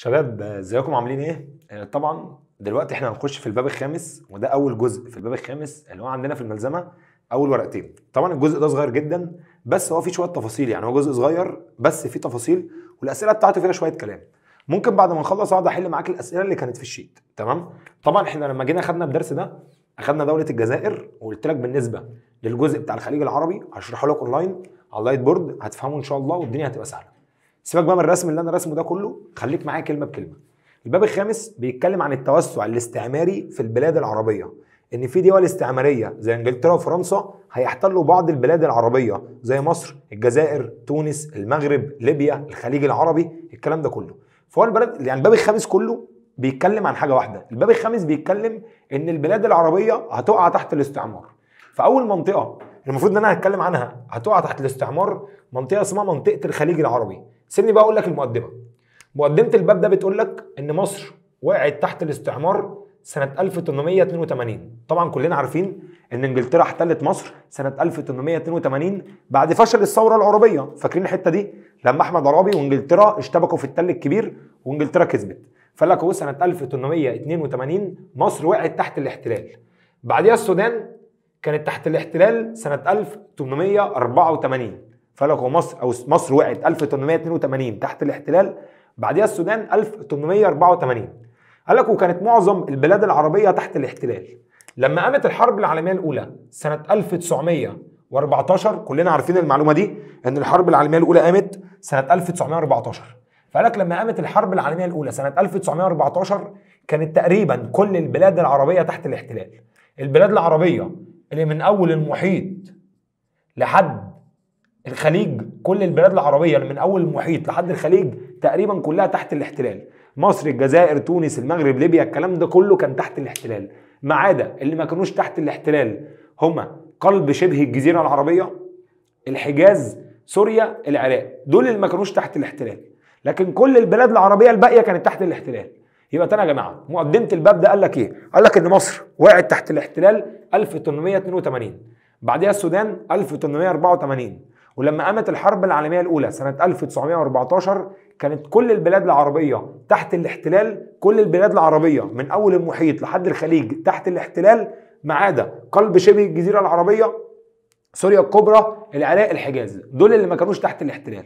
شباب ازيكم عاملين ايه؟ آه، طبعا دلوقتي احنا هنخش في الباب الخامس وده اول جزء في الباب الخامس اللي هو عندنا في الملزمه اول ورقتين طبعا الجزء ده صغير جدا بس هو فيه شويه تفاصيل يعني هو جزء صغير بس فيه تفاصيل والاسئله بتاعته فيها شويه كلام ممكن بعد ما نخلص اقعد احل معاك الاسئله اللي كانت في الشيت تمام طبعا احنا لما جينا خدنا الدرس ده اخدنا دوله الجزائر وقلت لك بالنسبه للجزء بتاع الخليج العربي هشرحه لك اونلاين على اللايت بورد هتفهمه ان شاء الله والدنيا هتبقى سهله سيبك بقى من الرسم اللي انا رسمه ده كله خليك معايا كلمه بكلمه الباب الخامس بيتكلم عن التوسع الاستعماري في البلاد العربيه ان في دول استعماريه زي انجلترا وفرنسا هيحتلوا بعض البلاد العربيه زي مصر الجزائر تونس المغرب ليبيا الخليج العربي الكلام ده كله فهو البلد يعني الباب الخامس كله بيتكلم عن حاجه واحده الباب الخامس بيتكلم ان البلاد العربيه هتقع تحت الاستعمار فاول منطقه المفروض ان انا هتكلم عنها هتقع تحت الاستعمار منطقه اسمها منطقه الخليج العربي سيبني بقى اقول لك المقدمه مقدمه الباب ده بتقول لك ان مصر وقعت تحت الاستعمار سنه 1882 طبعا كلنا عارفين ان انجلترا احتلت مصر سنه 1882 بعد فشل الثوره العربيه فاكرين الحته دي لما احمد عرابي وانجلترا اشتبكوا في التل الكبير وانجلترا كسبت فقال لك اهو سنه 1882 مصر وقعت تحت الاحتلال بعديها السودان كانت تحت الاحتلال سنه 1884 فلقوا مصر او مصر وقعت 1882 تحت الاحتلال بعدها السودان 1884 قال لك وكانت معظم البلاد العربيه تحت الاحتلال لما قامت الحرب العالميه الاولى سنه 1914 كلنا عارفين المعلومه دي ان الحرب العالميه الاولى قامت سنه 1914 فقال لك لما قامت الحرب العالميه الاولى سنه 1914 كانت تقريبا كل البلاد العربيه تحت الاحتلال البلاد العربيه اللي من اول المحيط لحد الخليج كل البلاد العربية من أول المحيط لحد الخليج تقريبا كلها تحت الاحتلال مصر الجزائر تونس المغرب ليبيا الكلام ده كله كان تحت الاحتلال ما عدا اللي ما كانوش تحت الاحتلال هما قلب شبه الجزيرة العربية الحجاز سوريا العراق دول اللي ما كانوش تحت الاحتلال لكن كل البلاد العربية الباقية كانت تحت الاحتلال يبقى تاني يا جماعة مقدمة الباب ده قال لك إيه؟ قال لك إن مصر وقعت تحت الاحتلال 1882 بعدها السودان 1884 ولما قامت الحرب العالميه الاولى سنه 1914 كانت كل البلاد العربيه تحت الاحتلال كل البلاد العربيه من اول المحيط لحد الخليج تحت الاحتلال ما عدا قلب شبه الجزيره العربيه سوريا الكبرى العراق الحجاز دول اللي ما كانوش تحت الاحتلال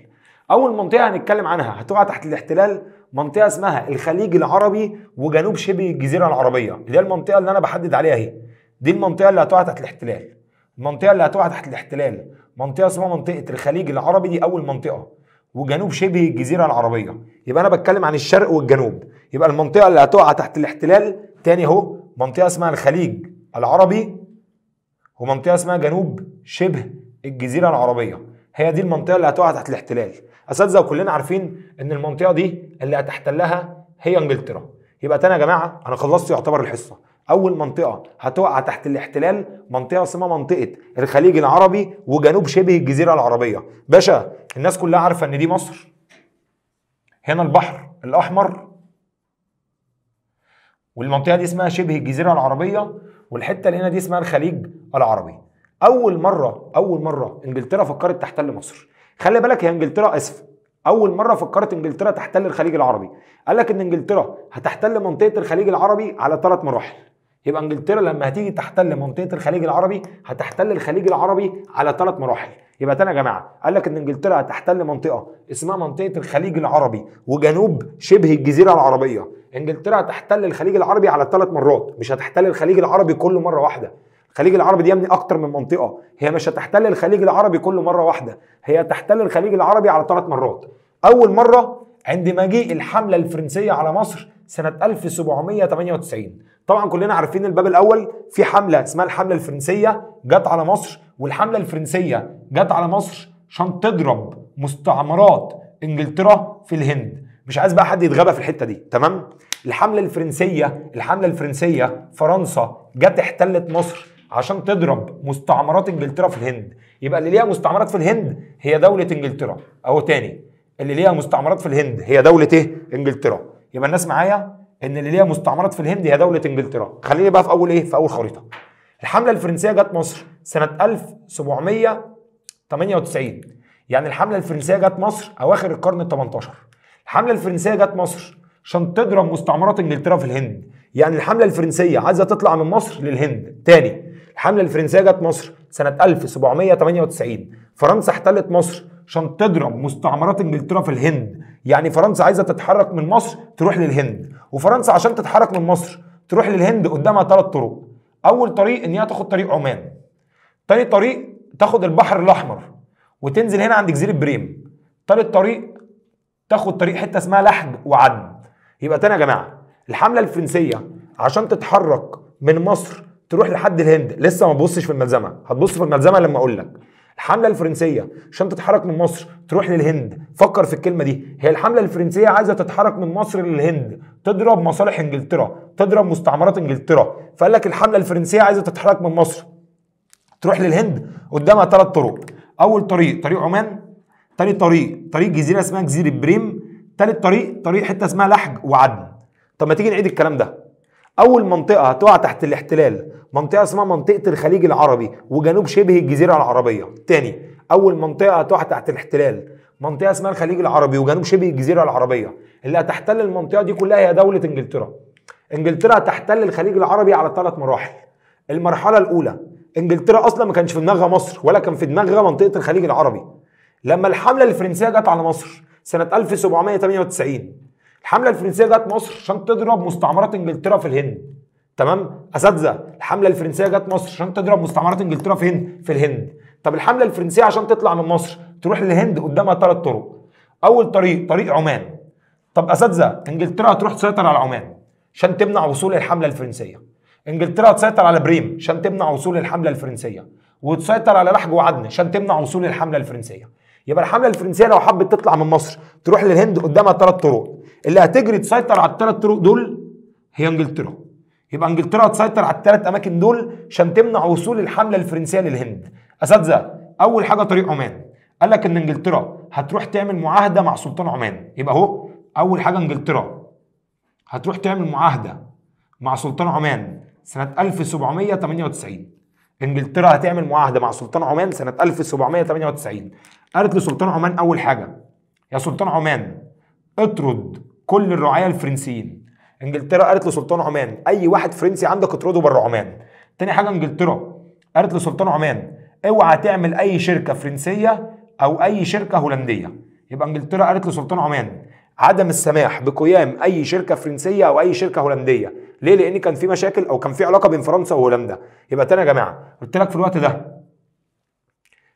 اول منطقه هنتكلم عنها هتقع تحت الاحتلال منطقه اسمها الخليج العربي وجنوب شبه الجزيره العربيه دي المنطقه اللي انا بحدد عليها اهي دي المنطقه اللي هتقع تحت الاحتلال المنطقه اللي هتقع تحت الاحتلال منطقه اسمها منطقه الخليج العربي دي اول منطقه وجنوب شبه الجزيره العربيه يبقى انا بتكلم عن الشرق والجنوب يبقى المنطقه اللي هتقع تحت الاحتلال تاني اهو منطقه اسمها الخليج العربي ومنطقه اسمها جنوب شبه الجزيره العربيه هي دي المنطقه اللي هتقع تحت الاحتلال اساتذه وكلنا عارفين ان المنطقه دي اللي هتحتلها هي انجلترا يبقى تاني يا جماعه انا خلصت يعتبر الحصه اول منطقه هتقع تحت الاحتلال منطقه اسمها منطقه الخليج العربي وجنوب شبه الجزيره العربيه باشا الناس كلها عارفه ان دي مصر هنا البحر الاحمر والمنطقه دي اسمها شبه الجزيره العربيه والحته اللي هنا دي اسمها الخليج العربي اول مره اول مره انجلترا فكرت تحتل مصر خلي بالك هي انجلترا اسف اول مره فكرت انجلترا تحتل الخليج العربي قال لك ان انجلترا هتحتل منطقه الخليج العربي على ثلاث مراحل يبقى انجلترا لما هتيجي تحتل منطقه الخليج العربي هتحتل الخليج العربي على ثلاث مراحل يبقى تاني يا جماعه قال لك ان انجلترا هتحتل منطقه اسمها منطقه الخليج العربي وجنوب شبه الجزيره العربيه انجلترا هتحتل الخليج العربي على ثلاث مرات مش هتحتل الخليج العربي كله مره واحده الخليج العربي دي يا اكتر من منطقه هي مش هتحتل الخليج العربي كله مره واحده هي هتحتل الخليج العربي على ثلاث مرات اول مره عند مجيء الحمله الفرنسيه على مصر سنة 1798 طبعا كلنا عارفين الباب الأول في حملة اسمها الحملة الفرنسية جت على مصر والحملة الفرنسية جت على مصر عشان تضرب مستعمرات انجلترا في الهند مش عايز بقى حد يتغبى في الحته دي تمام الحمله الفرنسيه الحمله الفرنسيه فرنسا جت احتلت مصر عشان تضرب مستعمرات انجلترا في الهند يبقى اللي ليها مستعمرات في الهند هي دوله انجلترا اهو تاني اللي ليها مستعمرات في الهند هي دوله ايه انجلترا يبقى الناس معايا ان اللي ليها مستعمرات في الهند هي دوله انجلترا خليني بقى في اول ايه في اول خريطه الحمله الفرنسيه جت مصر سنه 1798 يعني الحمله الفرنسيه جت مصر اواخر القرن ال18 الحمله الفرنسيه جت مصر عشان تضرب مستعمرات انجلترا في الهند يعني الحمله الفرنسيه عايزه تطلع من مصر للهند تاني الحمله الفرنسيه جت مصر سنه 1798 فرنسا احتلت مصر عشان تضرب مستعمرات انجلترا في الهند يعني فرنسا عايزه تتحرك من مصر تروح للهند وفرنسا عشان تتحرك من مصر تروح للهند قدامها ثلاث طرق اول طريق ان هي تاخد طريق عمان تاني طريق تاخد البحر الاحمر وتنزل هنا عند جزيره بريم تالت طريق تاخد طريق حته اسمها لحج وعدن يبقى تاني يا جماعه الحمله الفرنسيه عشان تتحرك من مصر تروح لحد الهند لسه ما تبصش في الملزمه هتبص في الملزمه لما اقول لك الحمله الفرنسيه عشان تتحرك من مصر تروح للهند فكر في الكلمه دي هي الحمله الفرنسيه عايزه تتحرك من مصر للهند تضرب مصالح انجلترا تضرب مستعمرات انجلترا فقال لك الحمله الفرنسيه عايزه تتحرك من مصر تروح للهند قدامها ثلاث طرق اول طريق طريق عمان تاني طريق طريق جزيره اسمها جزيره بريم تالت طريق طريق حته اسمها لحج وعدن طب ما تيجي نعيد الكلام ده اول منطقه هتقع تحت الاحتلال منطقه اسمها منطقه الخليج العربي وجنوب شبه الجزيره العربيه تاني اول منطقه هتقع تحت الاحتلال منطقه اسمها الخليج العربي وجنوب شبه الجزيره العربيه اللي هتحتل المنطقه دي كلها هي دوله انجلترا انجلترا هتحتل الخليج العربي على ثلاث مراحل المرحله الاولى انجلترا اصلا ما كانش في دماغها مصر ولا كان في دماغها منطقه الخليج العربي لما الحمله الفرنسيه جت على مصر سنه 1798 الحمله الفرنسيه جت مصر عشان تضرب مستعمرات انجلترا في الهند تمام اساتذه الحمله الفرنسيه جت مصر عشان تضرب مستعمرات انجلترا فين في الهند طب الحمله الفرنسيه عشان تطلع من مصر تروح للهند قدامها ثلاث طرق اول طريق طريق عمان طب اساتذه انجلترا هتروح تسيطر على عمان عشان تمنع وصول الحمله الفرنسيه انجلترا تسيطر على بريم عشان تمنع وصول الحمله الفرنسيه وتسيطر على لحج وعدن عشان تمنع وصول الحمله الفرنسيه يبقى الحمله الفرنسيه لو حبت تطلع من مصر تروح للهند قدامها ثلاث طرق اللي هتجري تسيطر على الثلاث طرق دول هي انجلترا يبقى انجلترا هتسيطر على الثلاث اماكن دول عشان تمنع وصول الحمله الفرنسيه للهند اساتذه اول حاجه طريق عمان قال لك ان انجلترا هتروح تعمل معاهده مع سلطان عمان يبقى اهو اول حاجه انجلترا هتروح تعمل معاهده مع سلطان عمان سنه 1798 انجلترا هتعمل معاهده مع سلطان عمان سنه 1798 قالت لسلطان عمان اول حاجه يا سلطان عمان اطرد كل الرعايا الفرنسيين انجلترا قالت لسلطان عمان اي واحد فرنسي عندك اطرده بره عمان تاني حاجه انجلترا قالت لسلطان عمان اوعى تعمل اي شركه فرنسيه او اي شركه هولنديه يبقى انجلترا قالت لسلطان عمان عدم السماح بقيام اي شركه فرنسيه او اي شركه هولنديه ليه لان كان في مشاكل او كان في علاقه بين فرنسا وهولندا يبقى تاني يا جماعه قلت لك في الوقت ده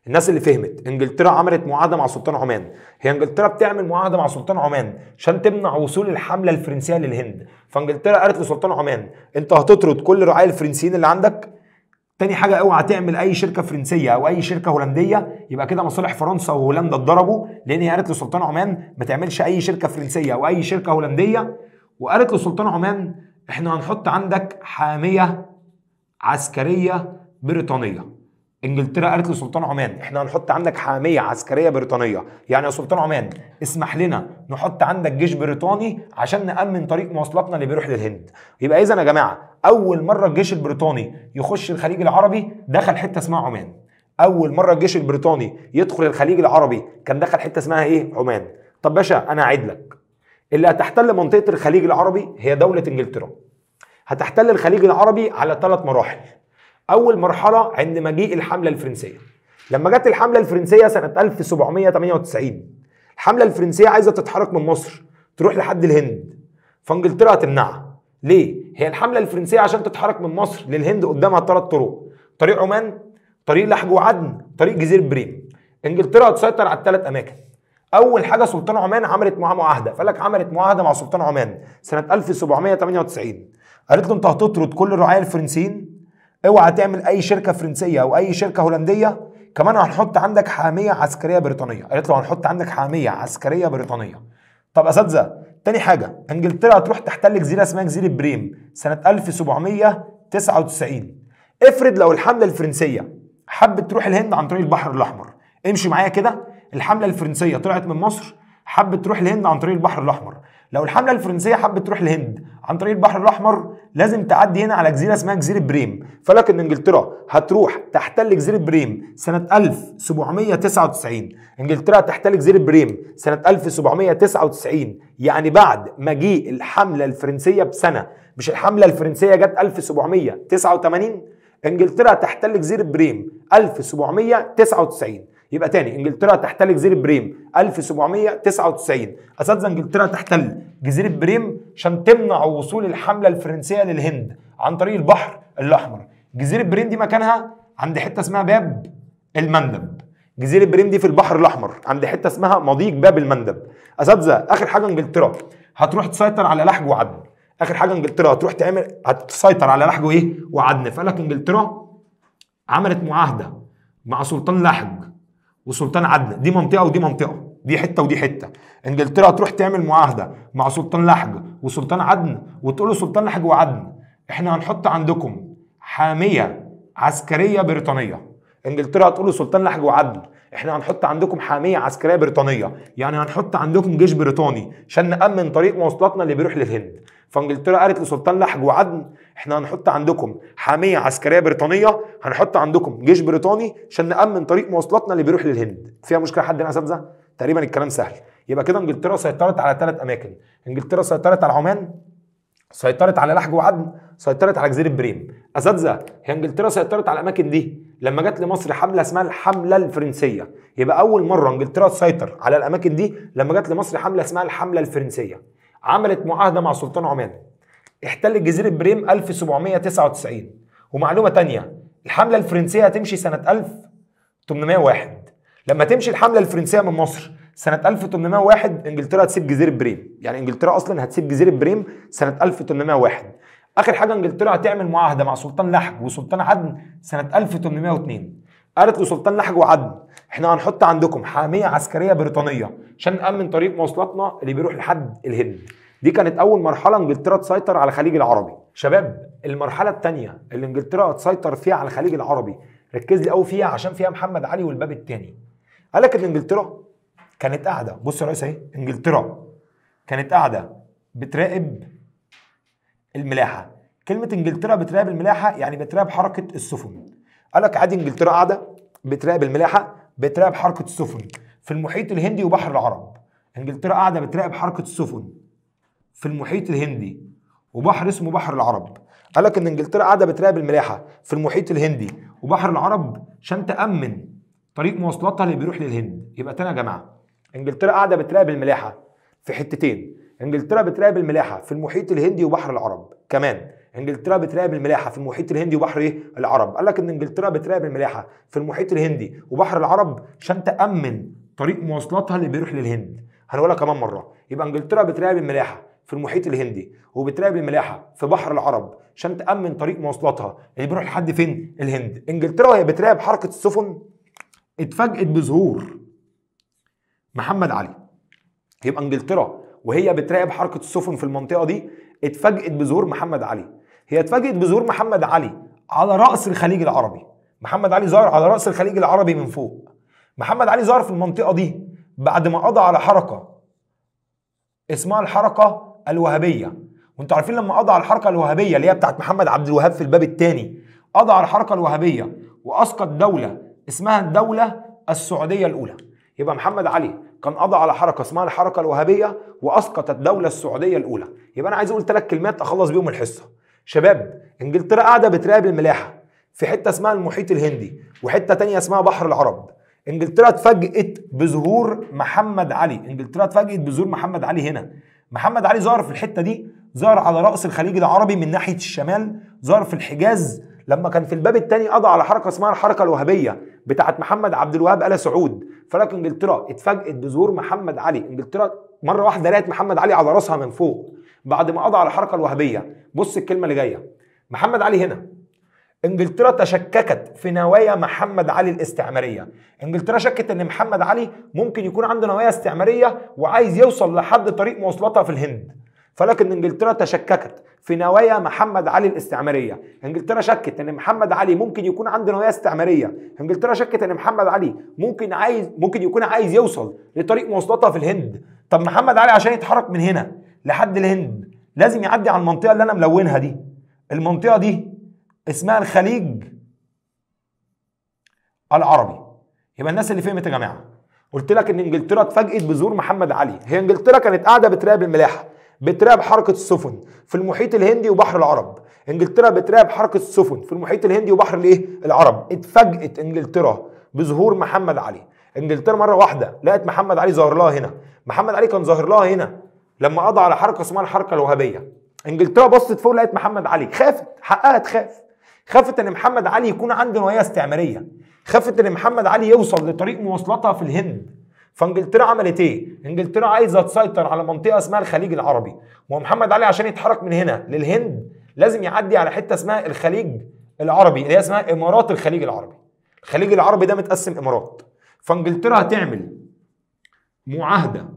الناس اللي فهمت انجلترا عملت معاهده مع سلطان عمان هي انجلترا بتعمل معاهده مع سلطان عمان عشان تمنع وصول الحمله الفرنسيه للهند فانجلترا قالت لسلطان عمان انت هتطرد كل رعايا الفرنسيين اللي عندك تاني حاجة اوعى تعمل أي شركة فرنسية أو أي شركة هولندية يبقى كده مصالح فرنسا وهولندا اتضربوا لأن هي قالت لسلطان عمان ما تعملش أي شركة فرنسية أو أي شركة هولندية وقالت لسلطان عمان احنا هنحط عندك حامية عسكرية بريطانية انجلترا قالت لسلطان عمان احنا هنحط عندك حاميه عسكريه بريطانيه يعني يا سلطان عمان اسمح لنا نحط عندك جيش بريطاني عشان نامن طريق مواصلاتنا اللي بيروح للهند يبقى اذا يا جماعه اول مره الجيش البريطاني يخش الخليج العربي دخل حته اسمها عمان اول مره الجيش البريطاني يدخل الخليج العربي كان دخل حته اسمها ايه عمان طب باشا انا هعيد لك اللي هتحتل منطقه الخليج العربي هي دوله انجلترا هتحتل الخليج العربي على ثلاث مراحل اول مرحله عند مجيء الحمله الفرنسيه لما جت الحمله الفرنسيه سنه 1798 الحمله الفرنسيه عايزه تتحرك من مصر تروح لحد الهند فانجلترا هتمنعها ليه هي الحمله الفرنسيه عشان تتحرك من مصر للهند قدامها ثلاث طرق طريق عمان طريق لحج وعدن طريق جزيره بريم انجلترا هتسيطر على الثلاث اماكن اول حاجه سلطان عمان عملت معاه معاهده فقال لك عملت معاهده مع سلطان عمان سنه 1798 قالت له انت هتطرد كل الرعايا الفرنسيين اوعى تعمل اي شركه فرنسيه او اي شركه هولنديه كمان هنحط عندك حاميه عسكريه بريطانيه قالت له هنحط عندك حاميه عسكريه بريطانيه طب اساتذه تاني حاجه انجلترا هتروح تحتل جزيره اسمها جزيره بريم سنه 1799 افرض لو الحمله الفرنسيه حبت تروح الهند عن طريق البحر الاحمر امشي معايا كده الحمله الفرنسيه طلعت من مصر حبت تروح الهند عن طريق البحر الاحمر لو الحمله الفرنسيه حبت تروح الهند عن طريق البحر الاحمر لازم تعدي هنا على جزيره اسمها جزيره بريم فلك ان انجلترا هتروح تحتل جزيره بريم سنه 1799 انجلترا تحتل جزيره بريم سنه 1799 يعني بعد مجيء الحمله الفرنسيه بسنه مش الحمله الفرنسيه جت 1789 انجلترا تحتل جزيره بريم 1799 يبقى تاني انجلترا تحتل جزيره بريم 1799 اساتذه انجلترا تحتل جزيره بريم عشان تمنع وصول الحمله الفرنسيه للهند عن طريق البحر الاحمر جزيره بريم دي مكانها عند حته اسمها باب المندب جزيره بريم دي في البحر الاحمر عند حته اسمها مضيق باب المندب اساتذه اخر حاجه انجلترا هتروح تسيطر على لحج وعدن اخر حاجه انجلترا هتروح تعمل هتسيطر على لحج وايه وعدن فقال لك انجلترا عملت معاهده مع سلطان لحج وسلطان عدن دي منطقه ودي منطقه دي حته ودي حته انجلترا تروح تعمل معاهده مع سلطان لحج وسلطان عدن وتقول له سلطان لحج وعدن احنا هنحط عندكم حاميه عسكريه بريطانيه انجلترا تقول له سلطان لحج وعدن احنا هنحط عندكم حاميه عسكريه بريطانيه يعني هنحط عندكم جيش بريطاني عشان نامن طريق مواصلاتنا اللي بيروح للهند فانجلترا قالت لسلطان لحج وعدن احنا هنحط عندكم حاميه عسكريه بريطانيه هنحط عندكم جيش بريطاني عشان نامن طريق مواصلاتنا اللي بيروح للهند فيها مشكله حد هنا اساتذه تقريبا الكلام سهل يبقى كده انجلترا سيطرت على ثلاث اماكن انجلترا سيطرت على عمان سيطرت على لحج وعدن سيطرت على جزيره بريم اساتذه هي انجلترا سيطرت على الاماكن دي لما جت لمصر حمله اسمها الحمله الفرنسيه يبقى اول مره انجلترا تسيطر على الاماكن دي لما جت لمصر حمله اسمها الحمله الفرنسيه عملت معاهده مع سلطان عمان احتل جزيره بريم 1799 ومعلومه تانية الحمله الفرنسيه هتمشي سنه 1801 لما تمشي الحمله الفرنسيه من مصر سنة 1801 انجلترا هتسيب جزيرة بريم، يعني انجلترا اصلا هتسيب جزيرة بريم سنة 1801 اخر حاجه انجلترا هتعمل معاهده مع سلطان لحج وسلطان عدن سنه 1802 قالت لسلطان لحج وعدن احنا هنحط عندكم حاميه عسكريه بريطانيه عشان نامن طريق مواصلاتنا اللي بيروح لحد الهند دي كانت اول مرحله انجلترا تسيطر على الخليج العربي شباب المرحله الثانيه اللي انجلترا تسيطر فيها على الخليج العربي ركز لي قوي فيها عشان فيها محمد علي والباب الثاني قال لك ان انجلترا كانت قاعده بص يا ريس اهي انجلترا كانت قاعده بتراقب الملاحه كلمه انجلترا بتراقب الملاحه يعني بتراقب حركه السفن قال لك عادي انجلترا قاعده بتراقب الملاحه بتراقب حركه السفن في المحيط الهندي وبحر العرب انجلترا قاعده بتراقب حركه السفن في المحيط الهندي وبحر اسمه بحر العرب قال لك ان انجلترا قاعده بتراقب الملاحه في المحيط الهندي وبحر العرب عشان تامن طريق مواصلاتها اللي بيروح للهند يبقى تاني يا جماعه انجلترا قاعده بتراقب الملاحه في حتتين انجلترا بتراقب الملاحه في المحيط الهندي وبحر العرب كمان انجلترا بتراقب الملاحه في المحيط الهندي وبحر ايه العرب قال لك ان انجلترا بتراقب الملاحه في المحيط الهندي وبحر العرب عشان تامن طريق مواصلاتها اللي بيروح للهند هنقولها كمان مره يبقى انجلترا بتراقب الملاحه في المحيط الهندي وبتراقب الملاحه في بحر العرب عشان تامن طريق مواصلاتها اللي بيروح لحد فين الهند انجلترا وهي بتراقب حركه السفن اتفاجئت بظهور محمد علي يبقى انجلترا وهي بتراقب حركه السفن في المنطقه دي اتفاجئت بظهور محمد علي هي اتفاجئت بظهور محمد علي على راس الخليج العربي محمد علي ظهر على راس الخليج العربي من فوق محمد علي ظهر في المنطقه دي بعد ما قضى على حركه اسمها الحركه الوهابيه وانتوا عارفين لما قضى على الحركه الوهابيه اللي هي بتاعت محمد عبد الوهاب في الباب الثاني قضى على الحركه الوهابيه واسقط دوله اسمها الدوله السعوديه الاولى يبقى محمد علي كان قضى على حركه اسمها الحركه الوهابيه واسقط الدوله السعوديه الاولى يبقى انا عايز اقول ثلاث كلمات اخلص بيهم الحصه شباب انجلترا قاعده بتراقب الملاحه في حته اسمها المحيط الهندي وحته تانية اسمها بحر العرب انجلترا اتفاجئت بظهور محمد علي انجلترا اتفاجئت بظهور محمد علي هنا محمد علي ظهر في الحته دي ظهر على راس الخليج العربي من ناحيه الشمال ظهر في الحجاز لما كان في الباب الثاني قضى على حركه اسمها الحركه الوهابيه بتاعه محمد عبد الوهاب ال سعود فلك انجلترا اتفاجئت بظهور محمد علي انجلترا مره واحده لقت محمد علي على راسها من فوق بعد ما قضى على الحركه الوهابيه بص الكلمه اللي جايه محمد علي هنا انجلترا تشككت في نوايا محمد علي الاستعماريه انجلترا شكت ان محمد علي ممكن يكون عنده نوايا استعماريه وعايز يوصل لحد طريق مواصلاتها في الهند فلكن انجلترا تشككت في نوايا محمد علي الاستعماريه انجلترا شكت ان محمد علي ممكن يكون عنده نوايا استعماريه انجلترا شكت ان محمد علي ممكن عايز ممكن يكون عايز يوصل لطريق مواصلاتها في الهند طب محمد علي عشان يتحرك من هنا لحد الهند لازم يعدي على المنطقه اللي انا ملونها دي المنطقه دي اسمها الخليج العربي يبقى الناس اللي فهمت يا جماعه قلت لك ان انجلترا اتفاجئت بظهور محمد علي هي انجلترا كانت قاعده بتراقب الملاحه بتراقب حركه السفن في المحيط الهندي وبحر العرب انجلترا بتراقب حركه السفن في المحيط الهندي وبحر الايه العرب اتفاجئت انجلترا بظهور محمد علي انجلترا مره واحده لقت محمد علي ظاهر لها هنا محمد علي كان ظاهر لها هنا لما قضى على حركه اسمها الحركه الوهابيه انجلترا بصت فوق لقت محمد علي خافت حقها تخاف خافت ان محمد علي يكون عنده نوعيه استعماريه خافت ان محمد علي يوصل لطريق مواصلاتها في الهند فانجلترا عملت ايه؟ انجلترا عايزه تسيطر على منطقه اسمها الخليج العربي ومحمد علي عشان يتحرك من هنا للهند لازم يعدي على حته اسمها الخليج العربي اللي هي اسمها امارات الخليج العربي الخليج العربي ده متقسم امارات فانجلترا هتعمل معاهده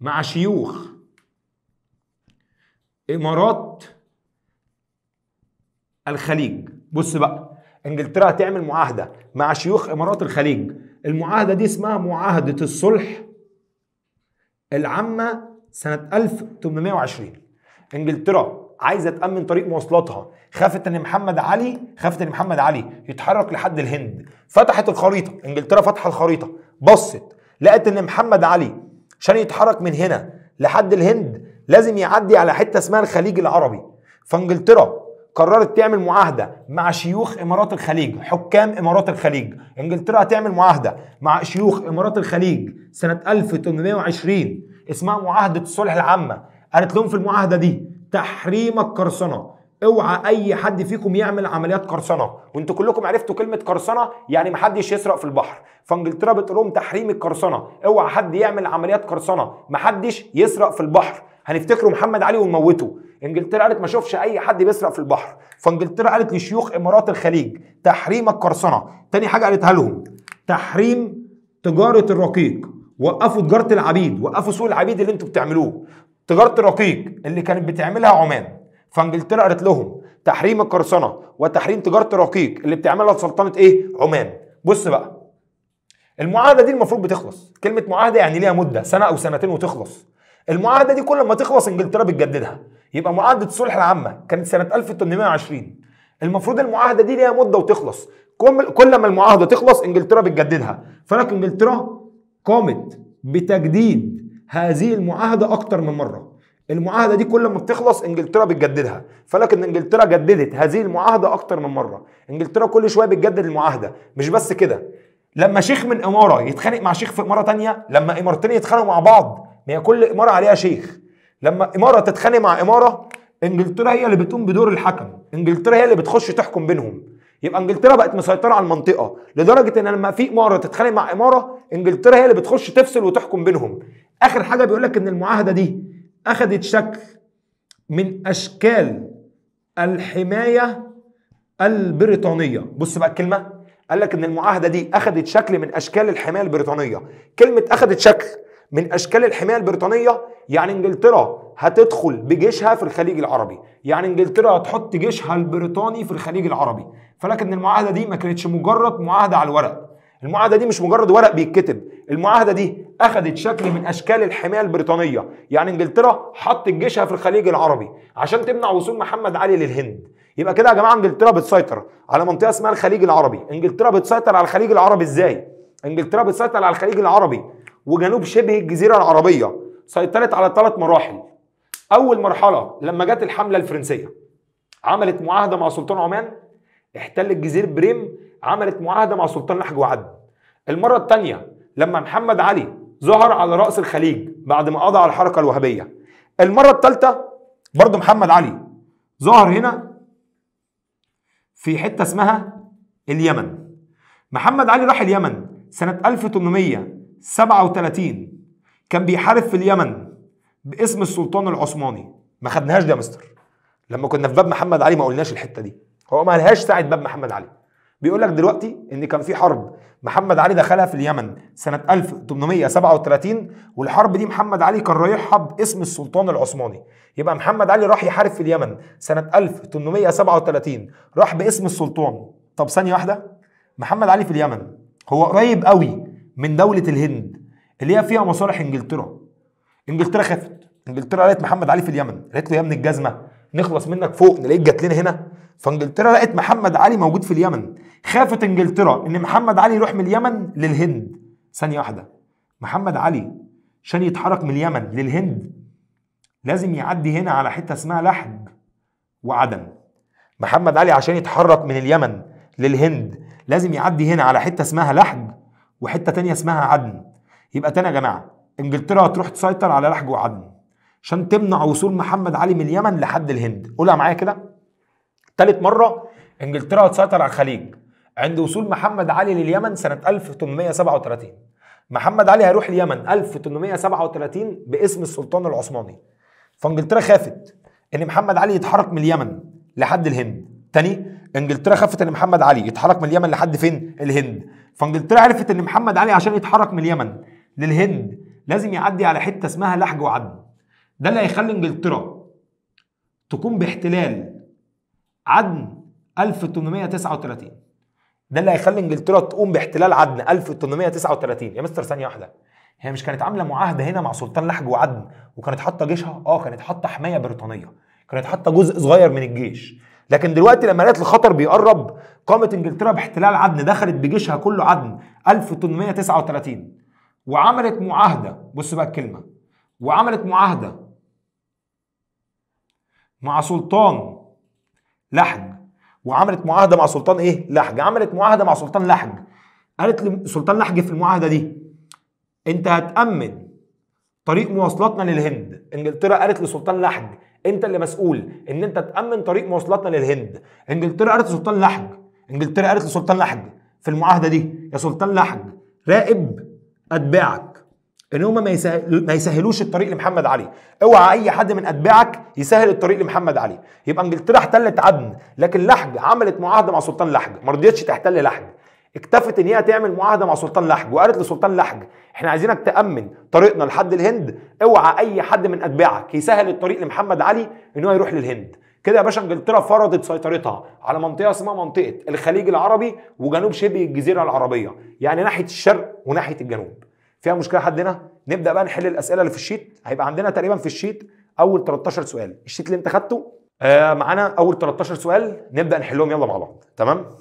مع شيوخ امارات الخليج بص بقى انجلترا هتعمل معاهده مع شيوخ امارات الخليج المعاهدة دي اسمها معاهدة الصلح العامة سنة 1820 انجلترا عايزة تأمن طريق مواصلاتها خافت ان محمد علي خافت ان محمد علي يتحرك لحد الهند فتحت الخريطة انجلترا فتح الخريطة بصت لقت ان محمد علي عشان يتحرك من هنا لحد الهند لازم يعدي على حتة اسمها الخليج العربي فانجلترا قررت تعمل معاهده مع شيوخ امارات الخليج حكام امارات الخليج انجلترا هتعمل معاهده مع شيوخ امارات الخليج سنه 1820 اسمها معاهده الصلح العامه قالت لهم في المعاهده دي تحريم القرصنه اوعى اي حد فيكم يعمل عمليات قرصنه وانتوا كلكم عرفتوا كلمه قرصنه يعني محدش يسرق في البحر فانجلترا بتقول لهم تحريم القرصنه اوعى حد يعمل عمليات قرصنه محدش يسرق في البحر هنفتكره محمد علي ونموته انجلترا قالت ما اشوفش اي حد بيسرق في البحر فانجلترا قالت لشيوخ امارات الخليج تحريم القرصنه تاني حاجه قالتها لهم تحريم تجاره الرقيق وقفوا تجاره العبيد وقفوا سوق العبيد اللي انتوا بتعملوه تجاره الرقيق اللي كانت بتعملها عمان فانجلترا قالت لهم تحريم القرصنه وتحريم تجاره الرقيق اللي بتعملها سلطنه ايه عمان بص بقى المعاهده دي المفروض بتخلص كلمه معاهده يعني ليها مده سنه او سنتين وتخلص المعاهده دي كل ما تخلص انجلترا بتجددها يبقى معاهده الصلح العامه كانت سنه 1820 المفروض المعاهده دي ليها مده وتخلص كل ما المعاهده تخلص انجلترا بتجددها فلك انجلترا قامت بتجديد هذه المعاهده اكتر من مره المعاهده دي كل ما بتخلص انجلترا بتجددها فلكن انجلترا جددت هذه المعاهده اكتر من مره انجلترا كل شويه بتجدد المعاهده مش بس كده لما شيخ من اماره يتخانق مع شيخ في اماره تانية لما امارتين يتخانقوا مع بعض ما هي كل اماره عليها شيخ لما اماره تتخانق مع اماره انجلترا هي اللي بتقوم بدور الحكم انجلترا هي اللي بتخش تحكم بينهم يبقى انجلترا بقت مسيطره على المنطقه لدرجه ان لما في اماره تتخانق مع اماره انجلترا هي اللي بتخش تفصل وتحكم بينهم اخر حاجه بيقول لك ان المعاهده دي اخذت شكل من اشكال الحمايه البريطانيه بص بقى الكلمه قال لك ان المعاهده دي اخذت شكل من اشكال الحمايه البريطانيه كلمه اخذت شكل من اشكال الحمايه البريطانيه يعني انجلترا هتدخل بجيشها في الخليج العربي يعني انجلترا هتحط جيشها البريطاني في الخليج العربي فلكن المعاهده دي ما كانتش مجرد معاهده على الورق المعاهده دي مش مجرد ورق بيتكتب المعاهده دي اخذت شكل من اشكال الحمايه البريطانيه يعني انجلترا حطت جيشها في الخليج العربي عشان تمنع وصول محمد علي للهند يبقى كده يا جماعه انجلترا بتسيطر على منطقه اسمها الخليج العربي انجلترا بتسيطر على الخليج العربي ازاي انجلترا بتسيطر على الخليج العربي وجنوب شبه الجزيره العربيه سيطرت على ثلاث مراحل اول مرحله لما جت الحمله الفرنسيه عملت معاهده مع سلطان عمان احتلت جزيره بريم عملت معاهده مع سلطان نحج وعد المره الثانيه لما محمد علي ظهر على راس الخليج بعد ما قضى على الحركه الوهابيه المره الثالثه برضه محمد علي ظهر هنا في حته اسمها اليمن محمد علي راح اليمن سنه 1800 37 كان بيحارب في اليمن باسم السلطان العثماني ما خدناهاش دي يا مستر لما كنا في باب محمد علي ما قلناش الحته دي هو ما لهاش ساعه باب محمد علي بيقول لك دلوقتي ان كان في حرب محمد علي دخلها في اليمن سنه 1837 والحرب دي محمد علي كان رايحها باسم السلطان العثماني يبقى محمد علي راح يحارب في اليمن سنه 1837 راح باسم السلطان طب ثانيه واحده محمد علي في اليمن هو قريب قوي من دوله الهند اللي هي فيها مصالح انجلترا انجلترا خافت انجلترا قالت محمد علي في اليمن قالت له يا ابن الجزمه نخلص منك فوق نلاقيك جات لنا هنا فانجلترا لقت محمد علي موجود في اليمن خافت انجلترا ان محمد علي يروح من اليمن للهند ثانيه واحده محمد علي عشان يتحرك من اليمن للهند لازم يعدي هنا على حته اسمها لحج وعدن محمد علي عشان يتحرك من اليمن للهند لازم يعدي هنا على حته اسمها لحج وحته تانية اسمها عدن يبقى تاني يا جماعه انجلترا هتروح تسيطر على لحج وعدن عشان تمنع وصول محمد علي من اليمن لحد الهند قولها معايا كده تالت مره انجلترا هتسيطر على الخليج عند وصول محمد علي لليمن سنه 1837 محمد علي هيروح اليمن 1837 باسم السلطان العثماني فانجلترا خافت ان محمد علي يتحرك من اليمن لحد الهند تاني انجلترا خافت ان محمد علي يتحرك من اليمن لحد فين الهند فانجلترا عرفت ان محمد علي عشان يتحرك من اليمن للهند لازم يعدي على حته اسمها لحج وعدن ده اللي هيخلي انجلترا تقوم باحتلال عدن 1839 ده اللي هيخلي انجلترا تقوم باحتلال عدن 1839 يا مستر ثانيه واحده هي مش كانت عامله معاهده هنا مع سلطان لحج وعدن وكانت حاطه جيشها اه كانت حاطه حمايه بريطانيه كانت حاطه جزء صغير من الجيش لكن دلوقتي لما لقيت الخطر بيقرب قامت انجلترا باحتلال عدن دخلت بجيشها كله عدن 1839 وعملت معاهده بص بقى الكلمه وعملت معاهده مع سلطان لحج وعملت معاهده مع سلطان ايه لحج عملت معاهده مع سلطان لحج قالت لسلطان لحج في المعاهده دي انت هتامن طريق مواصلاتنا للهند انجلترا قالت لسلطان لحج انت اللي مسؤول ان انت تامن طريق مواصلاتنا للهند انجلترا قالت لسلطان لحج انجلترا قالت لسلطان لحج في المعاهده دي يا سلطان لحج راقب اتباعك ان هم ما, ما يسهلوش الطريق لمحمد علي اوعى اي حد من اتباعك يسهل الطريق لمحمد علي يبقى انجلترا احتلت عدن لكن لحج عملت معاهده مع سلطان لحج ما رضيتش تحتل لحج اكتفت ان هي تعمل معاهده مع سلطان لحج وقالت لسلطان لحج احنا عايزينك تامن طريقنا لحد الهند اوعى اي حد من اتباعك يسهل الطريق لمحمد علي ان هو يروح للهند كده يا باشا انجلترا فرضت سيطرتها على منطقه اسمها منطقه الخليج العربي وجنوب شبه الجزيره العربيه يعني ناحيه الشرق وناحيه الجنوب فيها مشكله حد هنا نبدا بقى نحل الاسئله اللي في الشيت هيبقى عندنا تقريبا في الشيت اول 13 سؤال الشيت اللي انت خدته آه معانا اول 13 سؤال نبدا نحلهم يلا مع بعض تمام